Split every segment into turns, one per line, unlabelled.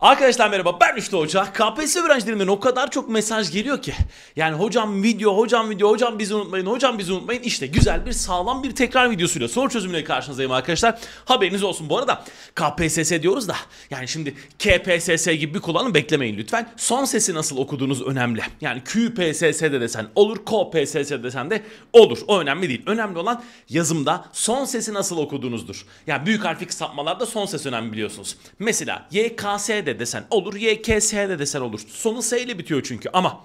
Arkadaşlar merhaba ben Üçlü Hoca. KPSS öğrencilerinden o kadar çok mesaj geliyor ki. Yani hocam video, hocam video, hocam bizi unutmayın, hocam bizi unutmayın. İşte güzel bir sağlam bir tekrar videosuyla soru çözümüyle karşınızdayım arkadaşlar. Haberiniz olsun bu arada KPSS diyoruz da yani şimdi KPSS gibi bir kullanım beklemeyin lütfen. Son sesi nasıl okuduğunuz önemli. Yani QPSS de desen olur, KPSS de desen de olur. O önemli değil. Önemli olan yazımda son sesi nasıl okuduğunuzdur. Yani büyük harfli kısaltmalarda son ses önemli biliyorsunuz. Mesela YKS de desen olur, YKS de desen olur. Sonu S ile bitiyor çünkü ama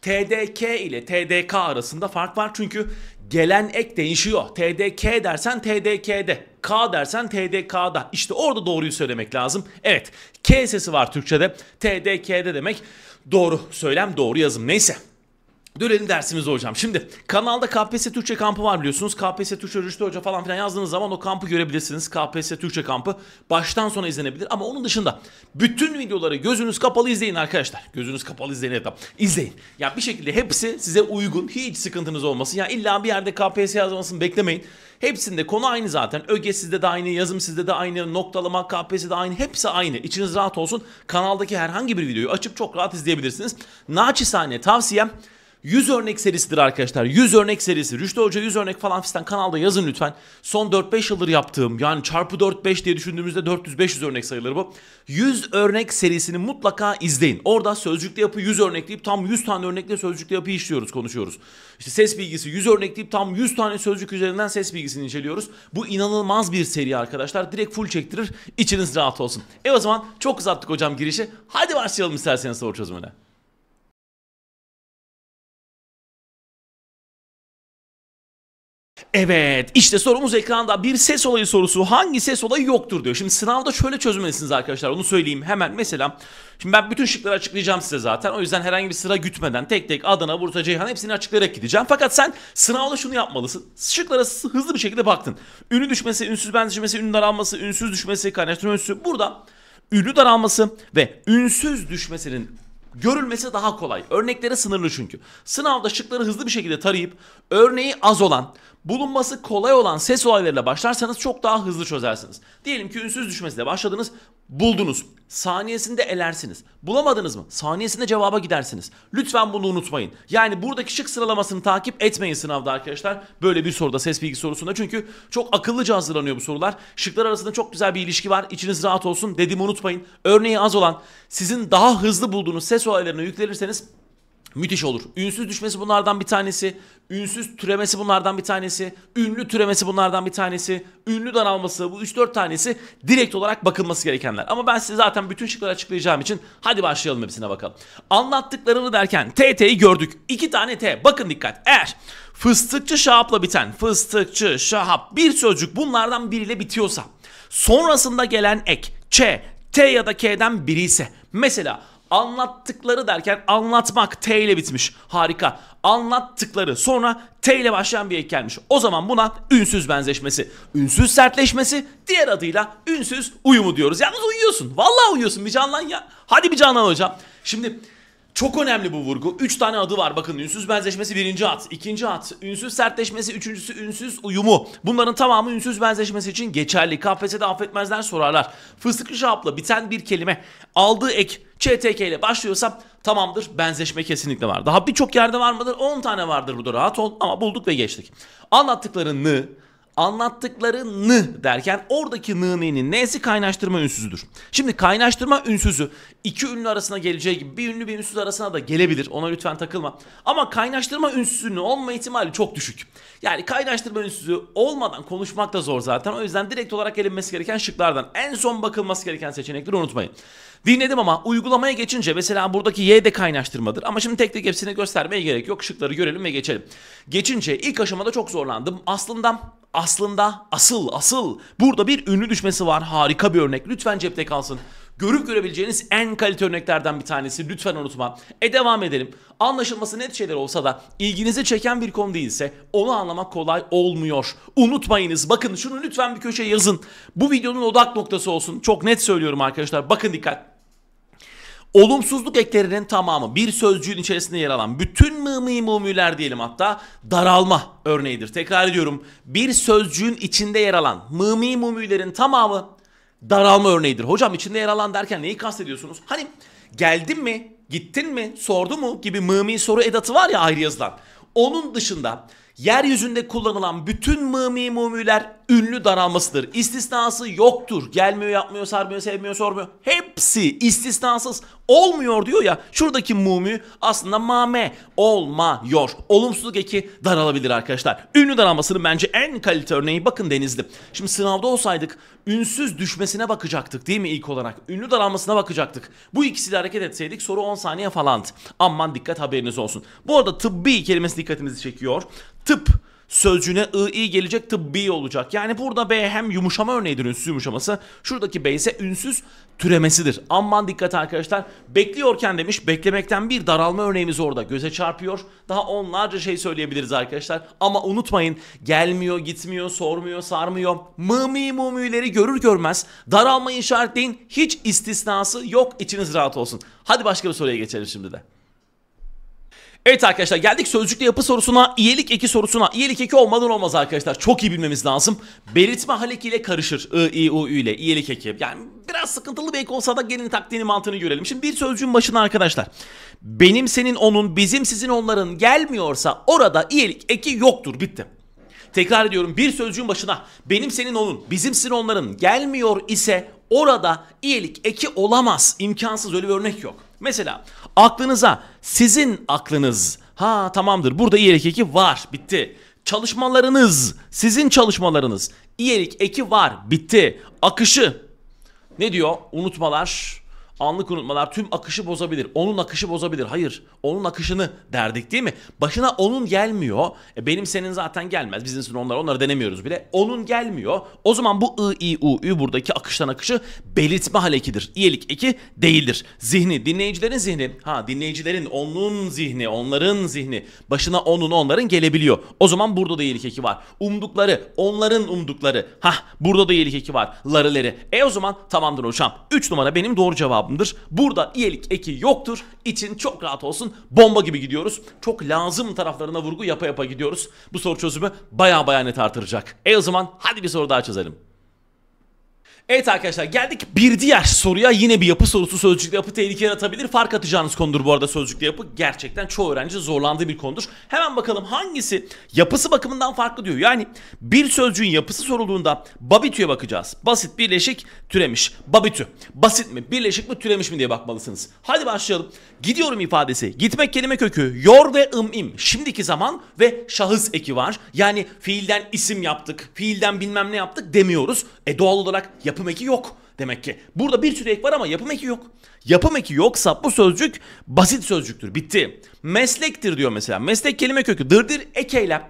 TDK ile TDK arasında fark var çünkü gelen ek değişiyor. TDK dersen TDK'de, K dersen TDK'da. İşte orada doğruyu söylemek lazım. Evet, K sesi var Türkçe'de, TDK'de demek doğru söylem, doğru yazım. Neyse Dönelim dersimize hocam. Şimdi kanalda KPSS Türkçe kampı var biliyorsunuz. KPSS Türkçe Rüştü Hoca falan filan yazdığınız zaman o kampı görebilirsiniz. KPSS Türkçe kampı baştan sona izlenebilir. Ama onun dışında bütün videoları gözünüz kapalı izleyin arkadaşlar. Gözünüz kapalı izleyin tam İzleyin. Ya bir şekilde hepsi size uygun. Hiç sıkıntınız olmasın. Ya illa bir yerde KPSS yazmasını beklemeyin. Hepsinde konu aynı zaten. Öge sizde de aynı, yazım sizde de aynı, noktalama, KPSS de aynı. Hepsi aynı. İçiniz rahat olsun. Kanaldaki herhangi bir videoyu açıp çok rahat izleyebilirsiniz. Naçizane tavsiyem 100 örnek serisidir arkadaşlar. 100 örnek serisi. Rüştü Hoca 100 örnek falan fistan kanalda yazın lütfen. Son 4-5 yıldır yaptığım yani çarpı 4-5 diye düşündüğümüzde 400-500 örnek sayılır bu. 100 örnek serisini mutlaka izleyin. Orada sözcükte yapı 100 örnekleyip tam 100 tane örnekle sözcükte yapı işliyoruz, konuşuyoruz. İşte ses bilgisi 100 örnekleyip tam 100 tane sözcük üzerinden ses bilgisini inceliyoruz. Bu inanılmaz bir seri arkadaşlar. Direkt full çektirir. İçiniz rahat olsun. E o zaman çok uzattık hocam girişi. Hadi başlayalım isterseniz soru çözümüne. Evet işte sorumuz ekranda bir ses olayı sorusu hangi ses olayı yoktur diyor. Şimdi sınavda şöyle çözmelisiniz arkadaşlar onu söyleyeyim hemen mesela. Şimdi ben bütün şıkları açıklayacağım size zaten o yüzden herhangi bir sıra gütmeden tek tek Adana, Bursa, Ceyhan hepsini açıklayarak gideceğim. Fakat sen sınavda şunu yapmalısın şıklara hızlı bir şekilde baktın. Ünü düşmesi, ünsüz benzeşmesi, ünü daralması, ünsüz düşmesi, kaynaştırma ünsüz. burada ünü daralması ve ünsüz düşmesinin görülmesi daha kolay. Örneklere sınırlı çünkü. Sınavda şıkları hızlı bir şekilde tarayıp örneği az olan Bulunması kolay olan ses olaylarıyla başlarsanız çok daha hızlı çözersiniz. Diyelim ki ünsüz düşmesiyle başladınız, buldunuz. Saniyesinde elersiniz. Bulamadınız mı? Saniyesinde cevaba gidersiniz. Lütfen bunu unutmayın. Yani buradaki şık sıralamasını takip etmeyin sınavda arkadaşlar. Böyle bir soruda ses bilgi sorusunda çünkü çok akıllıca hazırlanıyor bu sorular. Şıklar arasında çok güzel bir ilişki var. İçiniz rahat olsun dediğimi unutmayın. Örneği az olan sizin daha hızlı bulduğunuz ses olaylarını yüklenirseniz Müthiş olur. Ünsüz düşmesi bunlardan bir tanesi. Ünsüz türemesi bunlardan bir tanesi. Ünlü türemesi bunlardan bir tanesi. Ünlü daralması bu 3-4 tanesi direkt olarak bakılması gerekenler. Ama ben size zaten bütün şıkları açıklayacağım için hadi başlayalım hepsine bakalım. Anlattıklarını derken TT'yi gördük. 2 tane T. Bakın dikkat. Eğer fıstıkçı şahapla biten fıstıkçı şahap bir sözcük bunlardan biriyle bitiyorsa sonrasında gelen ek Ç, T ya da K'den biri ise mesela Anlattıkları derken anlatmak T ile bitmiş. Harika. Anlattıkları sonra T ile başlayan bir ek gelmiş. O zaman buna ünsüz benzeşmesi. Ünsüz sertleşmesi diğer adıyla ünsüz uyumu diyoruz. Yalnız uyuyorsun. Vallahi uyuyorsun bir canlan ya. Hadi bir canlan hocam. Şimdi çok önemli bu vurgu. Üç tane adı var. Bakın ünsüz benzeşmesi birinci at. ikinci at. Ünsüz sertleşmesi. Üçüncüsü ünsüz uyumu. Bunların tamamı ünsüz benzeşmesi için geçerli. KPSS'de affetmezler sorarlar. Fıstıklı şapla biten bir kelime. Aldığı ek ÇTK ile başlıyorsa tamamdır benzeşme kesinlikle var. Daha birçok yerde var mıdır? 10 tane vardır burada rahat ol ama bulduk ve geçtik. Anlattıklarını anlattıkları nı derken oradaki nı'nın n'si kaynaştırma ünsüzüdür. Şimdi kaynaştırma ünsüzü iki ünlü arasına geleceği gibi bir ünlü bir ünsüz arasına da gelebilir. Ona lütfen takılma. Ama kaynaştırma ünsüzünün olma ihtimali çok düşük. Yani kaynaştırma ünsüzü olmadan konuşmak da zor zaten. O yüzden direkt olarak elinmesi gereken şıklardan en son bakılması gereken seçenekleri unutmayın. Dinledim ama uygulamaya geçince mesela buradaki y de kaynaştırmadır. Ama şimdi tek tek hepsini göstermeye gerek yok. Şıkları görelim ve geçelim. Geçince ilk aşamada çok zorlandım. Aslında aslında asıl asıl burada bir ünlü düşmesi var. Harika bir örnek. Lütfen cepte kalsın. Görüp görebileceğiniz en kalite örneklerden bir tanesi. Lütfen unutma. E devam edelim. Anlaşılması net şeyler olsa da ilginizi çeken bir konu değilse onu anlamak kolay olmuyor. Unutmayınız. Bakın şunu lütfen bir köşeye yazın. Bu videonun odak noktası olsun. Çok net söylüyorum arkadaşlar. Bakın dikkat. Olumsuzluk eklerinin tamamı bir sözcüğün içerisinde yer alan bütün mımi mumiler diyelim hatta daralma örneğidir. Tekrar ediyorum bir sözcüğün içinde yer alan mımi mumilerin tamamı daralma örneğidir. Hocam içinde yer alan derken neyi kastediyorsunuz? Hani geldin mi, gittin mi, sordu mu gibi mımi soru edatı var ya ayrı yazılan. Onun dışında yeryüzünde kullanılan bütün mımi mumiler ünlü daralmasıdır. İstisnası yoktur. Gelmiyor, yapmıyor, sarmıyor, sevmiyor, sormuyor. Hepsi istisnasız olmuyor diyor ya. Şuradaki mumü aslında mame olmuyor. Olumsuzluk eki daralabilir arkadaşlar. Ünlü daralmasının bence en kalite örneği bakın Denizli. Şimdi sınavda olsaydık ünsüz düşmesine bakacaktık değil mi ilk olarak? Ünlü daralmasına bakacaktık. Bu ikisiyle hareket etseydik soru 10 saniye falan. Aman dikkat haberiniz olsun. Bu arada tıbbi kelimesi dikkatimizi çekiyor. Tıp sözcüğüne ı gelecek tıbbi olacak. Yani burada b hem yumuşama örneğidir ünsüz yumuşaması. Şuradaki b ise ünsüz türemesidir. Aman dikkat arkadaşlar. Bekliyorken demiş beklemekten bir daralma örneğimiz orada. Göze çarpıyor. Daha onlarca şey söyleyebiliriz arkadaşlar. Ama unutmayın gelmiyor, gitmiyor, sormuyor, sarmıyor. Mımi mumileri görür görmez daralmayı işaretleyin. Hiç istisnası yok. içiniz rahat olsun. Hadi başka bir soruya geçelim şimdi de. Evet arkadaşlar geldik sözcükle yapı sorusuna, iyilik eki sorusuna. İyilik eki olmadan olmaz arkadaşlar. Çok iyi bilmemiz lazım. Belirtme haleki ile karışır. I, I, U, Ü ile iyilik eki. Yani biraz sıkıntılı bir ek olsa da gelin taktiğini mantığını görelim. Şimdi bir sözcüğün başına arkadaşlar. Benim senin onun, bizim sizin onların gelmiyorsa orada iyilik eki yoktur. Bitti. Tekrar ediyorum bir sözcüğün başına benim senin onun, bizim sizin onların gelmiyor ise orada iyilik eki olamaz. İmkansız öyle bir örnek yok. Mesela aklınıza sizin aklınız ha tamamdır burada iyilik eki var bitti. Çalışmalarınız sizin çalışmalarınız iyilik eki var bitti. Akışı ne diyor unutmalar Anlık unutmalar tüm akışı bozabilir. Onun akışı bozabilir. Hayır. Onun akışını derdik değil mi? Başına onun gelmiyor. E benim senin zaten gelmez. Bizimsin onlar. Onları denemiyoruz bile. Onun gelmiyor. O zaman bu I, I, U, Ü buradaki akıştan akışı belirtme halekidir. İyelik eki değildir. Zihni. Dinleyicilerin zihni. Ha dinleyicilerin onun zihni. Onların zihni. Başına onun onların gelebiliyor. O zaman burada da iyilik eki var. Umdukları. Onların umdukları. Ha burada da iyilik eki var. Larıleri. E o zaman tamamdır hocam. 3 numara benim doğru cevabım kavramdır. Burada iyilik eki yoktur. İçin çok rahat olsun. Bomba gibi gidiyoruz. Çok lazım taraflarına vurgu yapa yapa gidiyoruz. Bu soru çözümü baya baya net artıracak. E o zaman hadi bir soru daha çözelim. Evet arkadaşlar geldik bir diğer soruya yine bir yapı sorusu sözcükle yapı tehlike yaratabilir fark atacağınız konudur bu arada sözcükle yapı gerçekten çoğu öğrenci zorlandığı bir konudur. Hemen bakalım hangisi yapısı bakımından farklı diyor yani bir sözcüğün yapısı sorulduğunda babitüye bakacağız basit birleşik türemiş babitü basit mi birleşik mi türemiş mi diye bakmalısınız. Hadi başlayalım gidiyorum ifadesi gitmek kelime kökü yor ve ım im şimdiki zaman ve şahıs eki var yani fiilden isim yaptık fiilden bilmem ne yaptık demiyoruz e doğal olarak yapı yapım eki yok demek ki. Burada bir sürü ek var ama yapım eki yok. Yapım eki yoksa bu sözcük basit sözcüktür. Bitti. Meslektir diyor mesela. Meslek kelime kökü. Dırdır ek eylem.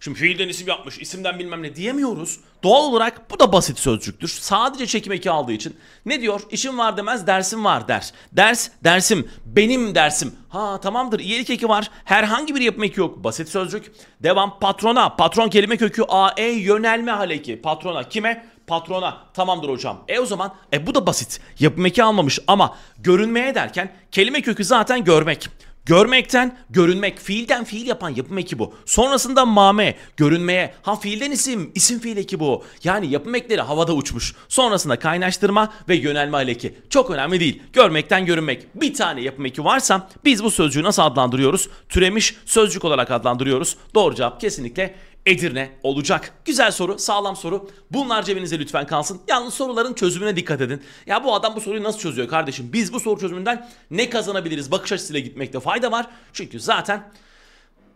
Şimdi fiilden isim yapmış, isimden bilmem ne diyemiyoruz. Doğal olarak bu da basit sözcüktür. Sadece çekim eki aldığı için. Ne diyor? İşim var demez, dersim var der. Ders, dersim, benim dersim. Ha tamamdır, iyilik eki var. Herhangi bir yapım eki yok. Basit sözcük. Devam, patrona. Patron kelime kökü AE yönelme haleki. Patrona kime? patrona. Tamamdır hocam. E o zaman e bu da basit. Yapım eki almamış ama görünmeye derken kelime kökü zaten görmek. Görmekten görünmek, fiilden fiil yapan yapım eki bu. Sonrasında mame, görünmeye, ha fiilden isim, isim fiil eki bu. Yani yapım ekleri havada uçmuş. Sonrasında kaynaştırma ve yönelme aleki. Çok önemli değil. Görmekten görünmek. Bir tane yapım eki varsa biz bu sözcüğü nasıl adlandırıyoruz? Türemiş sözcük olarak adlandırıyoruz. Doğru cevap kesinlikle Edirne olacak? Güzel soru, sağlam soru. Bunlar cebinize lütfen kalsın. Yalnız soruların çözümüne dikkat edin. Ya bu adam bu soruyu nasıl çözüyor kardeşim? Biz bu soru çözümünden ne kazanabiliriz? Bakış açısıyla gitmekte fayda var. Çünkü zaten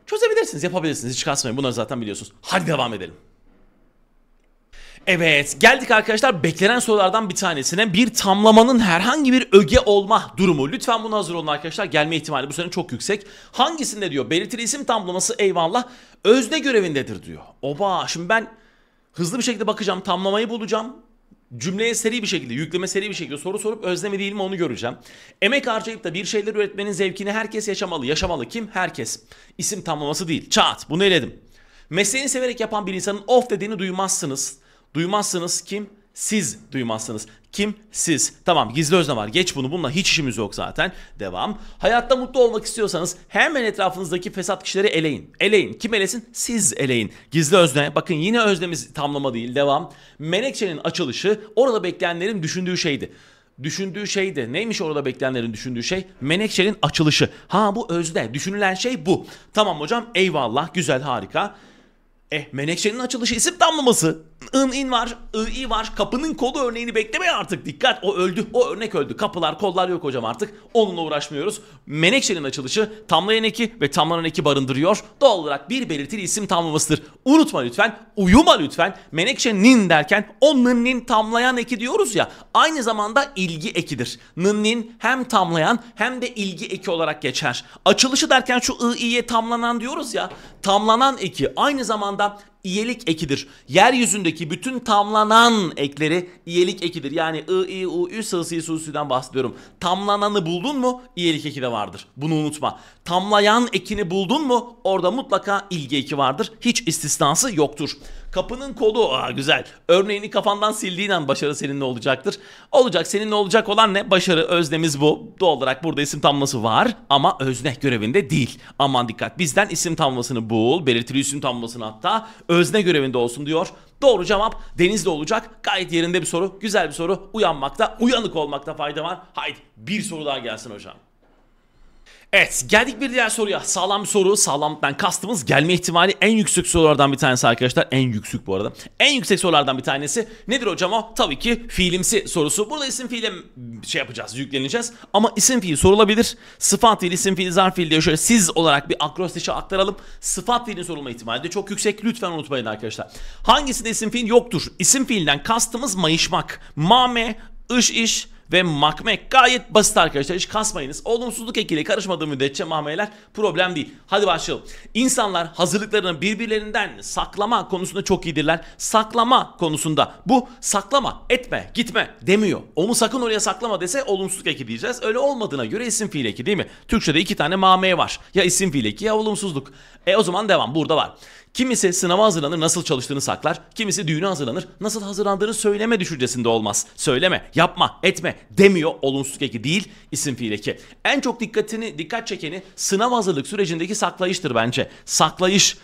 çözebilirsiniz, yapabilirsiniz. Hiç kasmayın. Bunları zaten biliyorsunuz. Hadi devam edelim. Evet geldik arkadaşlar beklenen sorulardan bir tanesine bir tamlamanın herhangi bir öge olma durumu. Lütfen buna hazır olun arkadaşlar gelme ihtimali bu sene çok yüksek. Hangisinde diyor belirtili isim tamlaması eyvallah özne görevindedir diyor. Oba şimdi ben hızlı bir şekilde bakacağım tamlamayı bulacağım. Cümleye seri bir şekilde, yükleme seri bir şekilde soru sorup özne mi değil mi onu göreceğim. Emek harcayıp da bir şeyler üretmenin zevkini herkes yaşamalı. Yaşamalı kim? Herkes. isim tamlaması değil. Çat bunu eledim. Mesleğini severek yapan bir insanın of dediğini duymazsınız. Duymazsınız kim? Siz duymazsınız. Kim? Siz. Tamam gizli özne var. Geç bunu. Bununla hiç işimiz yok zaten. Devam. Hayatta mutlu olmak istiyorsanız hemen etrafınızdaki fesat kişileri eleyin. Eleyin. Kim elesin? Siz eleyin. Gizli özne. Bakın yine öznemiz tamlama değil. Devam. Menekşe'nin açılışı orada bekleyenlerin düşündüğü şeydi düşündüğü şey de neymiş orada bekleyenlerin düşündüğü şey? Menekşe'nin açılışı. Ha bu özde. Düşünülen şey bu. Tamam hocam eyvallah güzel harika. Eh Menekşe'nin açılışı isim tamlaması ın in var, ı i var. Kapının kolu örneğini bekleme artık. Dikkat o öldü. O örnek öldü. Kapılar, kollar yok hocam artık. Onunla uğraşmıyoruz. Menekşe'nin açılışı tamlayan eki ve tamlanan eki barındırıyor. Doğal olarak bir belirtili isim tamlamasıdır. Unutma lütfen. Uyuma lütfen. Menekşe'nin derken o nınnin tamlayan eki diyoruz ya. Aynı zamanda ilgi ekidir. Nınnin hem tamlayan hem de ilgi eki olarak geçer. Açılışı derken şu ı iye tamlanan diyoruz ya. Tamlanan eki aynı zamanda iyelik ekidir. Yeryüzündeki bütün tamlanan ekleri iyelik ekidir. Yani ı, i, u, ü, sı, si, su, sü'den bahsediyorum. Tamlananı buldun mu iyelik eki de vardır. Bunu unutma. Tamlayan ekini buldun mu orada mutlaka ilgi eki vardır. Hiç istisnası yoktur. Kapının kolu. Aa, güzel. Örneğini kafandan sildiğin an başarı seninle olacaktır. Olacak. Seninle olacak olan ne? Başarı öznemiz bu. Doğal olarak burada isim tamlaması var ama özne görevinde değil. Aman dikkat. Bizden isim tamlamasını bul. Belirtili isim tamlamasını hatta özne görevinde olsun diyor. Doğru cevap denizde olacak. Gayet yerinde bir soru. Güzel bir soru. Uyanmakta, uyanık olmakta fayda var. Haydi bir soru daha gelsin hocam. Evet geldik bir diğer soruya. Sağlam soru. Sağlamdan kastımız gelme ihtimali en yüksek sorulardan bir tanesi arkadaşlar. En yüksek bu arada. En yüksek sorulardan bir tanesi. Nedir hocam o? Tabii ki fiilimsi sorusu. Burada isim fiile şey yapacağız, yükleneceğiz. Ama isim fiil sorulabilir. Sıfat fiil, isim fiil, zarf fiil diye şöyle siz olarak bir akrostişe aktaralım. Sıfat fiilin sorulma ihtimali de çok yüksek. Lütfen unutmayın arkadaşlar. Hangisinde isim fiil yoktur? İsim fiilden kastımız mayışmak. Mame, ış iş, ve makmek gayet basit arkadaşlar hiç kasmayınız. Olumsuzluk ekiyle karışmadığı müddetçe mahmeler problem değil. Hadi başlayalım. İnsanlar hazırlıklarını birbirlerinden saklama konusunda çok iyidirler. Saklama konusunda bu saklama etme gitme demiyor. Onu sakın oraya saklama dese olumsuzluk eki diyeceğiz. Öyle olmadığına göre isim fiil eki değil mi? Türkçe'de iki tane mame var. Ya isim fiil eki ya olumsuzluk. E o zaman devam burada var. Kimisi sınava hazırlanır nasıl çalıştığını saklar, kimisi düğüne hazırlanır nasıl hazırlandığını söyleme düşüncesinde olmaz. Söyleme, yapma, etme demiyor olumsuzluk eki değil isim fiil eki. En çok dikkatini dikkat çekeni sınav hazırlık sürecindeki saklayıştır bence. Saklayış,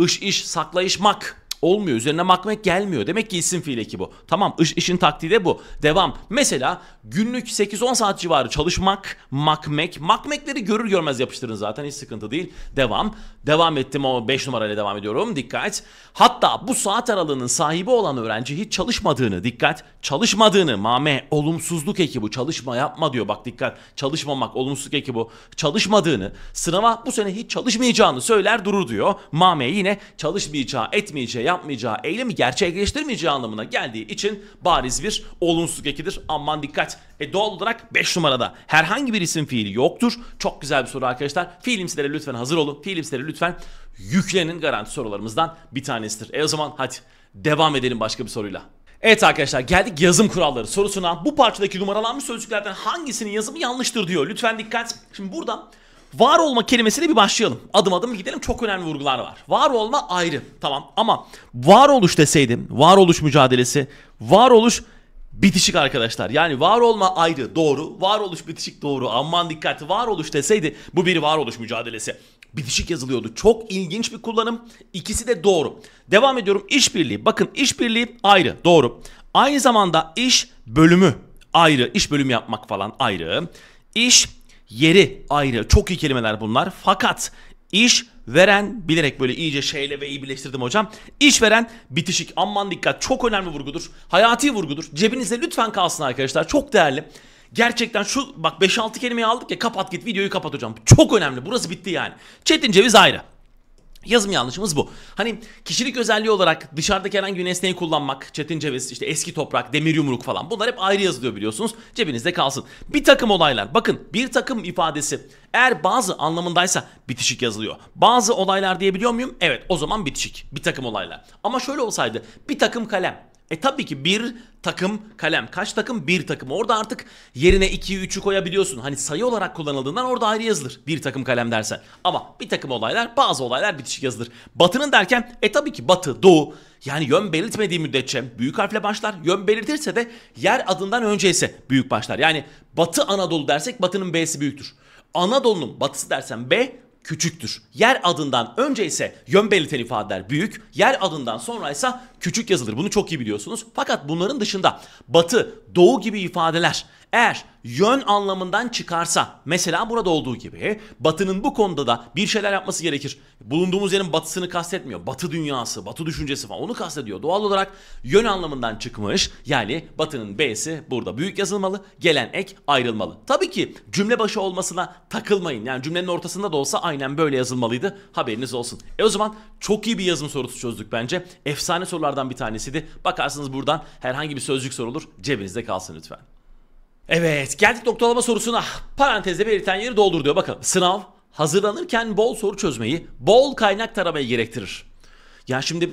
iş iş, saklayışmak olmuyor. Üzerine makmek gelmiyor. Demek ki isim fiil eki bu. Tamam iş, işin taktiği de bu. Devam. Mesela günlük 8-10 saat civarı çalışmak, makmek. Makmekleri görür görmez yapıştırın zaten hiç sıkıntı değil. Devam. Devam ettim o 5 numarayla devam ediyorum. Dikkat. Hatta bu saat aralığının sahibi olan öğrenci hiç çalışmadığını dikkat. Çalışmadığını mame olumsuzluk eki bu. Çalışma yapma diyor. Bak dikkat. Çalışmamak olumsuzluk eki bu. Çalışmadığını sınava bu sene hiç çalışmayacağını söyler durur diyor. Mame yine çalışmayacağı etmeyeceği yapmayacağı, eylemi gerçekleştirmeyeceği anlamına geldiği için bariz bir olumsuzluk ekidir. Aman dikkat. E doğal olarak 5 numarada herhangi bir isim fiili yoktur. Çok güzel bir soru arkadaşlar. Fiilimsilere lütfen hazır olun. Fiilimsilere lütfen yüklenin garanti sorularımızdan bir tanesidir. E o zaman hadi devam edelim başka bir soruyla. Evet arkadaşlar geldik yazım kuralları sorusuna. Bu parçadaki numaralanmış sözcüklerden hangisinin yazımı yanlıştır diyor. Lütfen dikkat. Şimdi burada Var olma kelimesine bir başlayalım. Adım adım gidelim. Çok önemli vurgular var. Var olma ayrı. Tamam ama varoluş deseydim, varoluş mücadelesi, varoluş bitişik arkadaşlar. Yani var olma ayrı doğru, varoluş bitişik doğru. Aman dikkat varoluş deseydi bu bir varoluş mücadelesi. Bitişik yazılıyordu. Çok ilginç bir kullanım. İkisi de doğru. Devam ediyorum İşbirliği, Bakın işbirliği ayrı doğru. Aynı zamanda iş bölümü ayrı. İş bölümü yapmak falan ayrı. İş yeri ayrı. Çok iyi kelimeler bunlar. Fakat iş veren bilerek böyle iyice şeyle ve iyi birleştirdim hocam. İş veren bitişik. Aman dikkat çok önemli vurgudur. Hayati vurgudur. Cebinizde lütfen kalsın arkadaşlar. Çok değerli. Gerçekten şu bak 5-6 kelimeyi aldık ya kapat git videoyu kapat hocam. Çok önemli. Burası bitti yani. Çetin ceviz ayrı. Yazım yanlışımız bu. Hani kişilik özelliği olarak dışarıdaki herhangi bir nesneyi kullanmak, çetin ceviz, işte eski toprak, demir yumruk falan bunlar hep ayrı yazılıyor biliyorsunuz. Cebinizde kalsın. Bir takım olaylar. Bakın bir takım ifadesi eğer bazı anlamındaysa bitişik yazılıyor. Bazı olaylar diyebiliyor muyum? Evet o zaman bitişik. Bir takım olaylar. Ama şöyle olsaydı bir takım kalem e tabii ki bir takım kalem. Kaç takım? Bir takım. Orada artık yerine 2'yi 3'ü koyabiliyorsun. Hani sayı olarak kullanıldığından orada ayrı yazılır. Bir takım kalem dersen. Ama bir takım olaylar bazı olaylar bitişik yazılır. Batının derken e tabii ki batı, doğu. Yani yön belirtmediği müddetçe büyük harfle başlar. Yön belirtirse de yer adından önce ise büyük başlar. Yani batı Anadolu dersek batının B'si büyüktür. Anadolu'nun batısı dersen B, küçüktür. Yer adından önce ise yön belirten ifadeler büyük, yer adından sonra ise küçük yazılır. Bunu çok iyi biliyorsunuz. Fakat bunların dışında batı, doğu gibi ifadeler eğer yön anlamından çıkarsa mesela burada olduğu gibi batının bu konuda da bir şeyler yapması gerekir. Bulunduğumuz yerin batısını kastetmiyor. Batı dünyası, batı düşüncesi falan onu kastediyor. Doğal olarak yön anlamından çıkmış yani batının B'si burada büyük yazılmalı. Gelen ek ayrılmalı. Tabii ki cümle başı olmasına takılmayın. Yani cümlenin ortasında da olsa aynen böyle yazılmalıydı. Haberiniz olsun. E o zaman çok iyi bir yazım sorusu çözdük bence. Efsane sorulardan bir tanesiydi. Bakarsınız buradan herhangi bir sözcük sorulur. Cebinizde kalsın lütfen. Evet geldik noktalama sorusuna. Parantezde belirten yeri doldur diyor. Bakın sınav hazırlanırken bol soru çözmeyi, bol kaynak taramayı gerektirir. Ya şimdi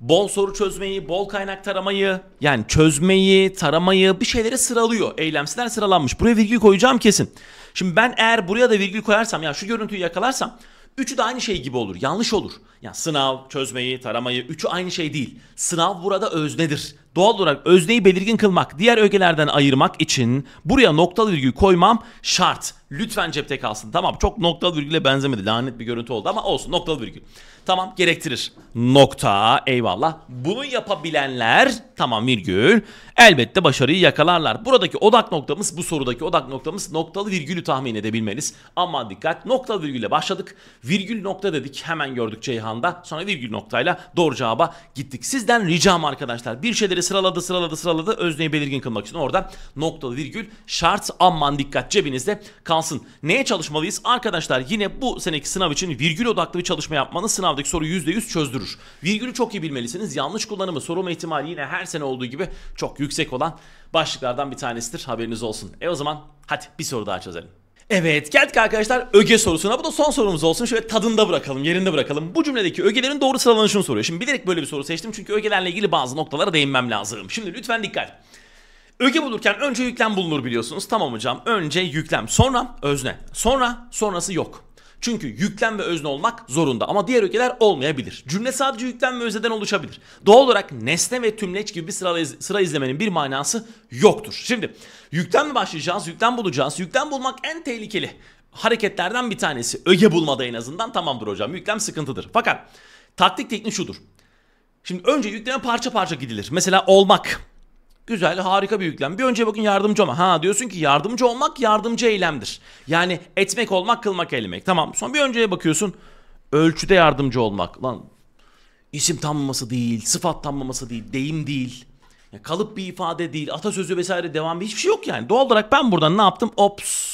bol soru çözmeyi, bol kaynak taramayı, yani çözmeyi, taramayı bir şeyleri sıralıyor. Eylemsizler sıralanmış. Buraya virgül koyacağım kesin. Şimdi ben eğer buraya da virgül koyarsam, ya şu görüntüyü yakalarsam Üçü de aynı şey gibi olur. Yanlış olur. Yani sınav, çözmeyi, taramayı üçü aynı şey değil. Sınav burada öznedir doğal olarak özneyi belirgin kılmak, diğer ögelerden ayırmak için buraya noktalı virgül koymam şart. Lütfen cepte kalsın. Tamam çok noktalı virgüle benzemedi. Lanet bir görüntü oldu ama olsun noktalı virgül. Tamam gerektirir. Nokta eyvallah. Bunu yapabilenler tamam virgül elbette başarıyı yakalarlar. Buradaki odak noktamız bu sorudaki odak noktamız noktalı virgülü tahmin edebilmeniz. Ama dikkat noktalı virgülle başladık. Virgül nokta dedik hemen gördük Ceyhan'da. Sonra virgül noktayla doğru cevaba gittik. Sizden ricam arkadaşlar bir şeyleri böyle sıraladı sıraladı sıraladı özneyi belirgin kılmak için orada noktalı virgül şart aman dikkat cebinizde kalsın. Neye çalışmalıyız? Arkadaşlar yine bu seneki sınav için virgül odaklı bir çalışma yapmanız sınavdaki soru %100 çözdürür. Virgülü çok iyi bilmelisiniz. Yanlış kullanımı sorulma ihtimali yine her sene olduğu gibi çok yüksek olan başlıklardan bir tanesidir. Haberiniz olsun. E o zaman hadi bir soru daha çözelim. Evet geldik arkadaşlar öge sorusuna. Bu da son sorumuz olsun. Şöyle tadında bırakalım, yerinde bırakalım. Bu cümledeki ögelerin doğru sıralanışını soruyor. Şimdi bilerek böyle bir soru seçtim çünkü ögelerle ilgili bazı noktalara değinmem lazım. Şimdi lütfen dikkat. Öge bulurken önce yüklem bulunur biliyorsunuz. Tamam hocam. Önce yüklem, sonra özne. Sonra sonrası yok. Çünkü yüklen ve özne olmak zorunda ama diğer ögeler olmayabilir. Cümle sadece yüklen ve özneden oluşabilir. Doğal olarak nesne ve tümleç gibi bir sıra, sıra izlemenin bir manası yoktur. Şimdi yüklen mi başlayacağız, Yüklen bulacağız. Yüklen bulmak en tehlikeli hareketlerden bir tanesi. Öge bulmada en azından tamamdır hocam. Yüklem sıkıntıdır. Fakat taktik teknik şudur. Şimdi önce yükleme parça parça gidilir. Mesela olmak. Güzel, harika bir yüklem. Bir önce bakın yardımcı olmak. Ha diyorsun ki yardımcı olmak yardımcı eylemdir. Yani etmek olmak, kılmak, eylemek. Tamam. Son bir önceye bakıyorsun. Ölçüde yardımcı olmak. Lan isim tanımlaması değil, sıfat tanımlaması değil, deyim değil. Ya kalıp bir ifade değil, atasözü vesaire devam bir hiçbir şey yok yani. Doğal olarak ben buradan ne yaptım? Ops.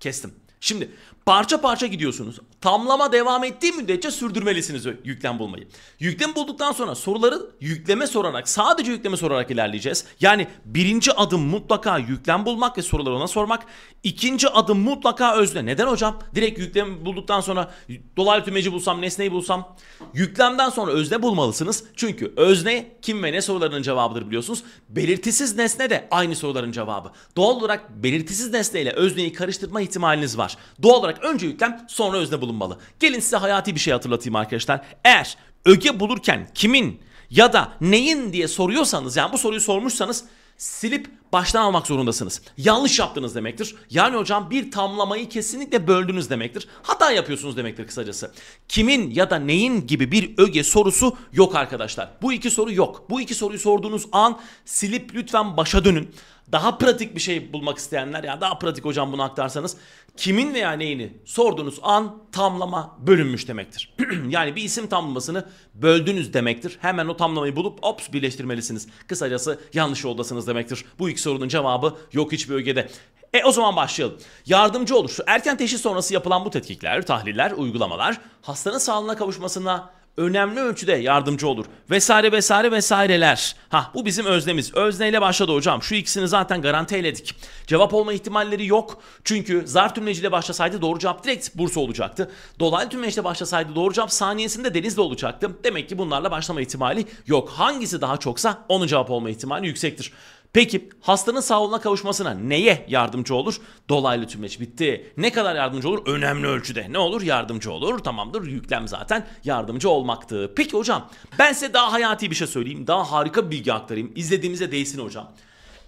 Kestim. Şimdi parça parça gidiyorsunuz. Tamlama devam ettiği müddetçe sürdürmelisiniz yüklem bulmayı. Yüklem bulduktan sonra soruları yükleme sorarak, sadece yükleme sorarak ilerleyeceğiz. Yani birinci adım mutlaka yüklem bulmak ve soruları ona sormak. İkinci adım mutlaka özne. Neden hocam? Direkt yüklem bulduktan sonra dolaylı tümeci bulsam, nesneyi bulsam. Yüklemden sonra özne bulmalısınız. Çünkü özne kim ve ne sorularının cevabıdır biliyorsunuz. Belirtisiz nesne de aynı soruların cevabı. Doğal olarak belirtisiz nesneyle özneyi karıştırma ihtimaliniz var. Doğal olarak olarak önce yüklem sonra özne bulunmalı. Gelin size hayati bir şey hatırlatayım arkadaşlar. Eğer öge bulurken kimin ya da neyin diye soruyorsanız yani bu soruyu sormuşsanız silip baştan almak zorundasınız. Yanlış yaptınız demektir. Yani hocam bir tamlamayı kesinlikle böldünüz demektir. Hata yapıyorsunuz demektir kısacası. Kimin ya da neyin gibi bir öge sorusu yok arkadaşlar. Bu iki soru yok. Bu iki soruyu sorduğunuz an silip lütfen başa dönün daha pratik bir şey bulmak isteyenler yani daha pratik hocam bunu aktarsanız kimin veya neyini sorduğunuz an tamlama bölünmüş demektir. yani bir isim tamlamasını böldünüz demektir. Hemen o tamlamayı bulup ops birleştirmelisiniz. Kısacası yanlış yoldasınız demektir. Bu ilk sorunun cevabı yok hiçbir ögede. E o zaman başlayalım. Yardımcı olur. Erken teşhis sonrası yapılan bu tetkikler, tahliller, uygulamalar hastanın sağlığına kavuşmasına önemli ölçüde yardımcı olur. Vesaire vesaire vesaireler. Ha bu bizim öznemiz. Özneyle başladı hocam. Şu ikisini zaten garanti eledik. Cevap olma ihtimalleri yok. Çünkü zar tümleciyle başlasaydı doğru cevap direkt Bursa olacaktı. Dolaylı tümleçle başlasaydı doğru cevap saniyesinde Denizli olacaktı. Demek ki bunlarla başlama ihtimali yok. Hangisi daha çoksa onun cevap olma ihtimali yüksektir. Peki hastanın sağlığına kavuşmasına neye yardımcı olur? Dolaylı tümleç bitti. Ne kadar yardımcı olur? Önemli ölçüde. Ne olur? Yardımcı olur. Tamamdır. Yüklem zaten yardımcı olmaktı. Peki hocam ben size daha hayati bir şey söyleyeyim. Daha harika bir bilgi aktarayım. İzlediğimize değsin hocam.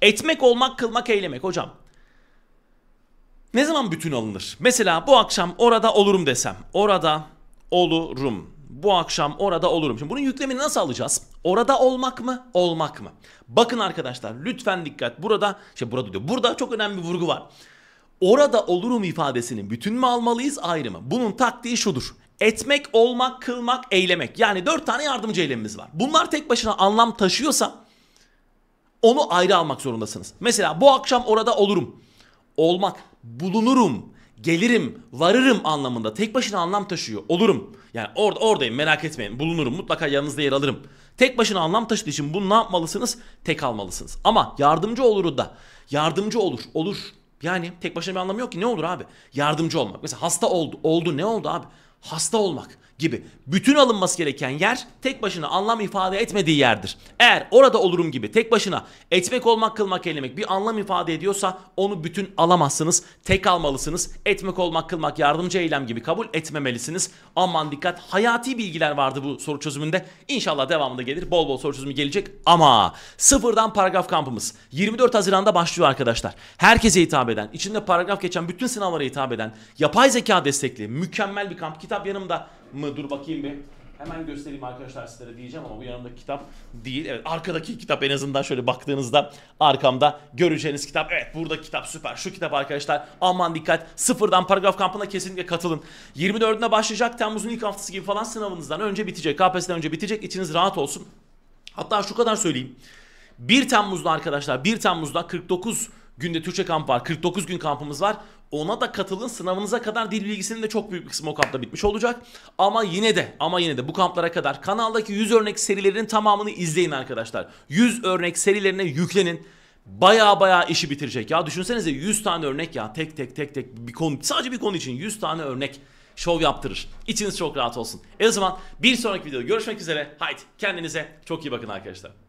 Etmek olmak, kılmak, eylemek hocam. Ne zaman bütün alınır? Mesela bu akşam orada olurum desem. Orada olurum bu akşam orada olurum. Şimdi bunun yüklemini nasıl alacağız? Orada olmak mı? Olmak mı? Bakın arkadaşlar lütfen dikkat. Burada şey burada diyor. Burada çok önemli bir vurgu var. Orada olurum ifadesinin bütün mü almalıyız ayrı mı? Bunun taktiği şudur. Etmek, olmak, kılmak, eylemek. Yani dört tane yardımcı eylemimiz var. Bunlar tek başına anlam taşıyorsa onu ayrı almak zorundasınız. Mesela bu akşam orada olurum. Olmak, bulunurum gelirim, varırım anlamında tek başına anlam taşıyor. Olurum. Yani orada oradayım merak etmeyin. Bulunurum. Mutlaka yanınızda yer alırım. Tek başına anlam taşıdığı için bunu ne yapmalısınız? Tek almalısınız. Ama yardımcı olur da. Yardımcı olur. Olur. Yani tek başına bir anlamı yok ki. Ne olur abi? Yardımcı olmak. Mesela hasta oldu. Oldu ne oldu abi? hasta olmak gibi bütün alınması gereken yer tek başına anlam ifade etmediği yerdir. Eğer orada olurum gibi tek başına etmek olmak kılmak eylemek bir anlam ifade ediyorsa onu bütün alamazsınız. Tek almalısınız. Etmek olmak kılmak yardımcı eylem gibi kabul etmemelisiniz. Aman dikkat hayati bilgiler vardı bu soru çözümünde. İnşallah devamında gelir. Bol bol soru çözümü gelecek ama sıfırdan paragraf kampımız 24 Haziran'da başlıyor arkadaşlar. Herkese hitap eden, içinde paragraf geçen bütün sınavlara hitap eden yapay zeka destekli mükemmel bir kamp kitap kitap yanımda mı? Dur bakayım bir. Hemen göstereyim arkadaşlar sizlere diyeceğim ama bu yanımdaki kitap değil. Evet arkadaki kitap en azından şöyle baktığınızda arkamda göreceğiniz kitap. Evet burada kitap süper. Şu kitap arkadaşlar aman dikkat sıfırdan paragraf kampına kesinlikle katılın. 24'üne başlayacak Temmuz'un ilk haftası gibi falan sınavınızdan önce bitecek. KPSS'den önce bitecek içiniz rahat olsun. Hatta şu kadar söyleyeyim. 1 Temmuz'da arkadaşlar 1 Temmuz'da 49 günde Türkçe kamp var. 49 gün kampımız var ona da katılın. Sınavınıza kadar dil bilgisinin de çok büyük bir kısmı o kampta bitmiş olacak. Ama yine de ama yine de bu kamplara kadar kanaldaki 100 örnek serilerinin tamamını izleyin arkadaşlar. 100 örnek serilerine yüklenin. Baya baya işi bitirecek ya. Düşünsenize 100 tane örnek ya. Tek tek tek tek bir konu sadece bir konu için 100 tane örnek şov yaptırır. İçiniz çok rahat olsun. E o zaman bir sonraki videoda görüşmek üzere. Haydi kendinize çok iyi bakın arkadaşlar.